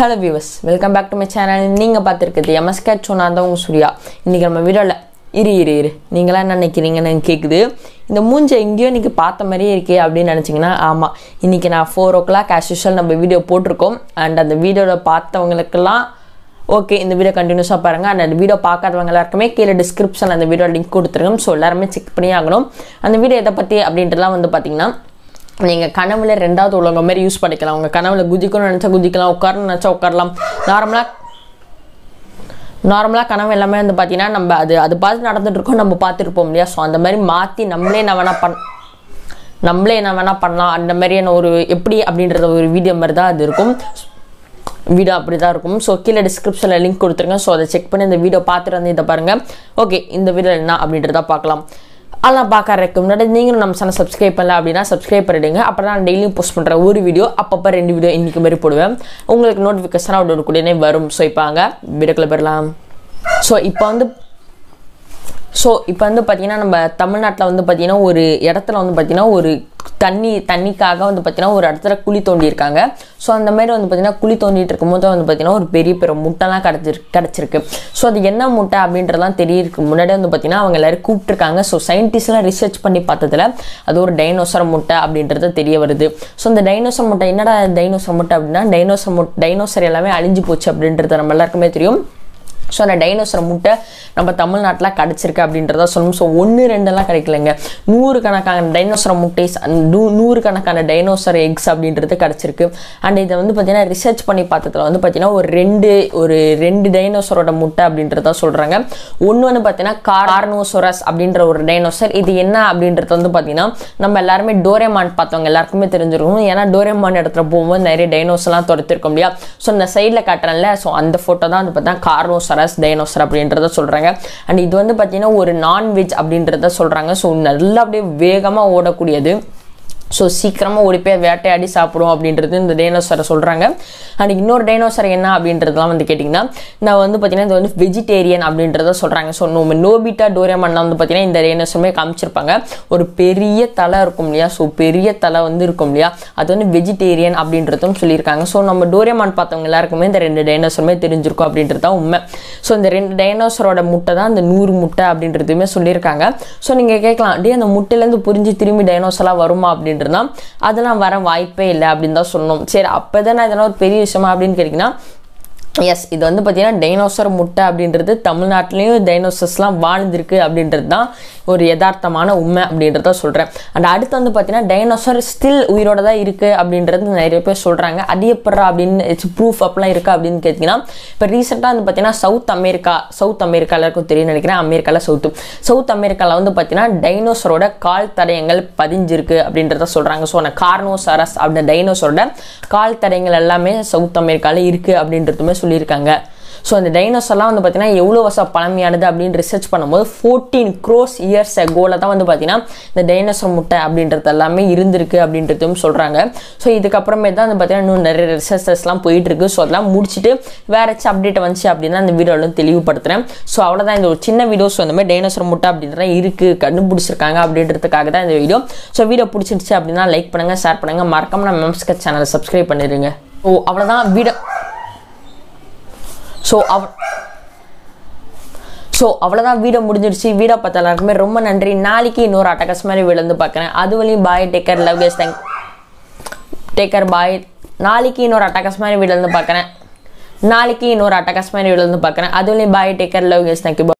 hello viewers welcome back to my channel நீங்கள் பார்த்துருக்கிறது MSK நான் தான் உங்கள் சூர்யா இன்றைக்கி நம்ம வீடியோவில் இரு இரு இரு நீங்களாம் என்ன நினைக்கிறீங்கன்னு கேட்குது இந்த மூஞ்சை எங்கேயோ இன்றைக்கி பார்த்த மாதிரியே இருக்கே அப்படின்னு நினச்சிங்கன்னா ஆமாம் இன்றைக்கி நான் four o'clock as usual நம்ம வீடியோ போட்டிருக்கோம் அண்ட் அந்த வீடியோவில் பார்த்தவங்களுக்கெல்லாம் ஓகே இந்த வீடியோ கண்டினியூஸாக பாருங்கள் அண்ட் அந்த வீடியோ பார்க்காதவங்க எல்லாருக்குமே கீழே டிஸ்கிரிப்ஷன் அந்த வீடியோ லிங்க் கொடுத்துருங்க ஸோ எல்லாருமே செக் பண்ணி ஆகணும் அந்த வீடியோ எதை பற்றி அப்படின்றலாம் வந்து பார்த்திங்கன்னா நீங்கள் கனவுல ரெண்டாவது உலகம் மாதிரி யூஸ் பண்ணிக்கலாம் உங்கள் கனவுல குதிக்கணும்னு நினச்சா குதிக்கலாம் உட்காரணும் நினச்சா உட்காரலாம் நார்மலாக நார்மலாக கனவு எல்லாமே வந்து பார்த்தீங்கன்னா நம்ம அது அது பார்த்து நடந்துட்டுருக்கோம் நம்ம பார்த்துருப்போம் இல்லையா ஸோ அந்த மாதிரி மாற்றி நம்மளே என்ன வேணால் பண் நம்மளே என்ன வேணால் பண்ணலாம் அந்த மாதிரியான ஒரு எப்படி அப்படின்றத ஒரு வீடியோ மாதிரி தான் அது இருக்கும் வீடியோ அப்படி தான் இருக்கும் ஸோ கீழே டிஸ்கிரிப்ஷனில் லிங்க் கொடுத்துருங்க ஸோ அதை செக் பண்ணி இந்த வீடியோ பார்த்துட்டு வந்து இதை பாருங்கள் ஓகே இந்த வீடியோ என்ன அப்படின்றத பார்க்கலாம் அதெல்லாம் பார்க்க முன்னாடி நீங்களும் நம்ம சேனல் சப்ஸ்கிரைப் பண்ணல அப்படின்னா சப்ஸ்கிரைப் பண்ணிடுங்க அப்புறம் நான் டெய்லியும் போஸ்ட் பண்ணுறேன் ஒரு வீடியோ அப்பப்போ ரெண்டு வீடியோ இன்றைக்கி மாதிரி போடுவேன் உங்களுக்கு நோட்டிஃபிகேஷனாக உடனே கூடனே வரும் ஸோ இப்போ அங்கே வீடியோக்குள்ளே பெறலாம் ஸோ இப்போ வந்து ஸோ இப்போ வந்து பார்த்திங்கன்னா நம்ம தமிழ்நாட்டில் வந்து பார்த்திங்கன்னா ஒரு இடத்துல வந்து பார்த்திங்கன்னா ஒரு தண்ணி தண்ணிக்காக வந்து பார்த்திங்கன்னா ஒரு இடத்துல குழி தோண்டியிருக்காங்க ஸோ அந்த மாதிரி வந்து பார்த்திங்கன்னா குழி தோண்டிட்டு இருக்கும்போது வந்து பார்த்திங்கன்னா ஒரு பெரிய பெரிய முட்டைலாம் கிடச்சிரு கிடச்சிருக்கு ஸோ அது என்ன முட்டை அப்படின்றதெல்லாம் தெரியிருக்கு முன்னாடி வந்து பார்த்திங்கன்னா அவங்க எல்லோரும் கூப்பிட்டுருக்காங்க ஸோ சயின்டிஸ்ட்லாம் ரிசர்ச் பண்ணி பார்த்ததில் அது ஒரு டைனோசர் முட்டை அப்படின்றது தெரிய வருது ஸோ அந்த டைனோசர் முட்டை என்னடா டைனோசர் முட்டை அப்படின்னா டைனோசர் முட் டைனோசர் எல்லாமே அழிஞ்சு போச்சு அப்படின்றது நம்ம எல்லாருக்குமே தெரியும் ஸோ அந்த டைனோசர் முட்டை நம்ம தமிழ்நாட்டில் கிடச்சிருக்கு அப்படின்றத சொல்லணும் ஸோ ஒன்று ரெண்டெல்லாம் கிடைக்கலங்க கணக்கான டைனோசர் முட்டைஸ் நூ கணக்கான டைனோசர் எக்ஸ் அப்படின்றது கிடச்சிருக்கு அண்ட் இதை வந்து பார்த்திங்கன்னா ரிசர்ச் பண்ணி பார்த்ததில் வந்து பார்த்திங்கன்னா ஒரு ரெண்டு ஒரு ரெண்டு டைனோசரோட முட்டை அப்படின்றத சொல்கிறாங்க ஒன்று வந்து பார்த்தீங்கன்னா கார்னோசோரஸ் அப்படின்ற ஒரு டைனோசர் இது என்ன அப்படின்றது வந்து பார்த்தீங்கன்னா நம்ம எல்லாருமே டோரேமான் பார்த்தவங்க எல்லாருக்குமே தெரிஞ்சிருக்கும் ஏன்னா டோரேமான் இடத்துல போகும்போது நிறைய டைனோசர்லாம் துரத்திருக்கோம் இல்லையா ஸோ இந்த சைடில் காட்டுறேன்ல ஸோ அந்த ஃபோட்டோ தான் வந்து பார்த்தீங்கன்னா கார்னோசரஸ் டைனோசர் அப்படின்றத சொல்கிறாங்க சொல்கிறாங்க அண்ட் இது வந்து பார்த்திங்கன்னா ஒரு நான்வெஜ் அப்படின்றத சொல்கிறாங்க ஸோ நல்லா அப்படியே வேகமாக ஓடக்கூடியது ஸோ சீக்கிரமாக ஒரு போய் வேட்டையாடி சாப்பிடுவோம் அப்படின்றது இந்த டைனோசரை சொல்கிறாங்க அண்ட் இன்னொரு டைனோசர் என்ன அப்படின்றதுலாம் வந்து கேட்டிங்கன்னா நான் வந்து பார்த்தீங்கன்னா இது வந்து வெஜிடேரியன் அப்படின்றத சொல்கிறாங்க ஸோ நம்ம நோபிட்டா டோரியமான்லாம் வந்து பார்த்திங்கன்னா இந்த டைனோசருமே காமிச்சிருப்பாங்க ஒரு பெரிய தலை இருக்கும் இல்லையா ஸோ பெரிய தலை வந்து இருக்கும் இல்லையா அது வந்து வெஜிடேரியன் அப்படின்றதும் சொல்லியிருக்காங்க ஸோ நம்ம டோரியமான் பார்த்தவங்க எல்லாருக்குமே இந்த ரெண்டு டைனோசருமே தெரிஞ்சிருக்கும் அப்படின்றது தான் உண்மை ஸோ இந்த ரெண்டு டைனோசரோட முட்டை தான் அந்த நூறு முட்டை அப்படின்றதுமே சொல்லியிருக்காங்க ஸோ நீங்கள் கேட்கலாம் அப்படியே அந்த முட்டையிலேருந்து புரிஞ்சு திரும்பி டைனோசர்லாம் வருமா அப்படின்றதுனா அதெல்லாம் வர வாய்ப்பே இல்லை அப்படின்னு தான் சொன்னோம் சரி அப்போ தானே இதெல்லாம் ஒரு பெரிய விஷயமா அப்படின்னு கேட்டிங்கன்னா எஸ் இது வந்து பார்த்தீங்கன்னா டைனோசர் முட்டை அப்படின்றது தமிழ்நாட்டிலையும் டைனோசர்ஸ்லாம் வாழ்ந்திருக்கு அப்படின்றது தான் ஒரு யதார்த்தமான உண்மை அப்படின்றத சொல்கிறேன் அண்ட் அடுத்து வந்து பார்த்தீங்கன்னா டைனோசர் ஸ்டில் உயிரோட தான் இருக்குது அப்படின்றது நிறைய பேர் சொல்கிறாங்க அது அப்படின்னு அப்படின்னு ப்ரூஃப் அப்பெல்லாம் இருக்குது அப்படின்னு கேட்டிங்கன்னா இப்போ ரீசெண்டாக வந்து பார்த்தீங்கன்னா சவுத் அமெரிக்கா சவுத் அமெரிக்காவில் இருக்கும் தெரியும் நினைக்கிறேன் அமெரிக்காவில் சவுத்து சவுத் அமெரிக்காவில் வந்து பார்த்திங்கன்னா டைனோசரோட கால் தடயங்கள் பதிஞ்சிருக்கு அப்படின்றத சொல்கிறாங்க ஸோ அந்த கார்னோசரஸ் அப்படின்ற டைனோசரோட கால் தடயங்கள் எல்லாமே சவுத் அமெரிக்காவில் இருக்குது அப்படின்றதுமே சொல்லியிருக்காங்க ஸோ அந்த டைனோசர்லாம் வந்து பார்த்தீங்கன்னா எவ்வளோ வருஷம் பழமையானது அப்படின்னு ரிசர்ச் பண்ணும்போது ஃபோர்டீன் க்ரோஸ் இயர்ஸ் கோலில் தான் வந்து பார்த்தீங்கன்னா இந்த டைனோசர் முட்டை அப்படின்றது எல்லாமே இருந்திருக்கு அப்படின்றதும் சொல்கிறாங்க ஸோ இதுக்கப்புறமே தான் வந்து பார்த்தீங்கன்னா இன்னும் நிறைய போயிட்டு போயிட்டுருக்கு ஸோ அதெல்லாம் முடிச்சுட்டு வேறு ஏதாச்சும் அப்டேட் வந்துச்சு அப்படின்னா அந்த வீடியோவில் தெளிவுபடுத்துகிறேன் ஸோ அவ்வளோதான் இந்த ஒரு சின்ன வீடியோஸ் வந்து மாதிரி டைனோசர் முட்டை அப்படின்ற இருக்குது கண்டுபிடிச்சிருக்காங்க அப்படின்றதுக்காக தான் இந்த வீடியோ ஸோ வீடியோ பிடிச்சிருச்சு அப்படின்னா லைக் பண்ணுங்கள் ஷேர் பண்ணுங்கள் மறக்காமல் நம்ம மேம்ஸ்கர் சேனலை சப்ஸ்கிரைப் பண்ணிடுங்க ஸோ அவ்வளோதான் வீடியோ ஸோ அவ ஸோ அவ்வளோதான் வீடை முடிஞ்சிருச்சு வீடை பார்த்த எல்லாருக்குமே ரொம்ப நன்றி நாளைக்கு இன்னொரு அட்டகாஸ் மாதிரி விழுந்து பார்க்குறேன் அது வழியும் bye take care love guys thank take care bye நாளைக்கு இன்னொரு அட்டகாஸ் மாதிரி விழுந்து பார்க்குறேன் நாளைக்கு இன்னொரு அட்டகாஸ் மாதிரி விழுந்து பார்க்குறேன் அது வழியும் bye take care love guys thank you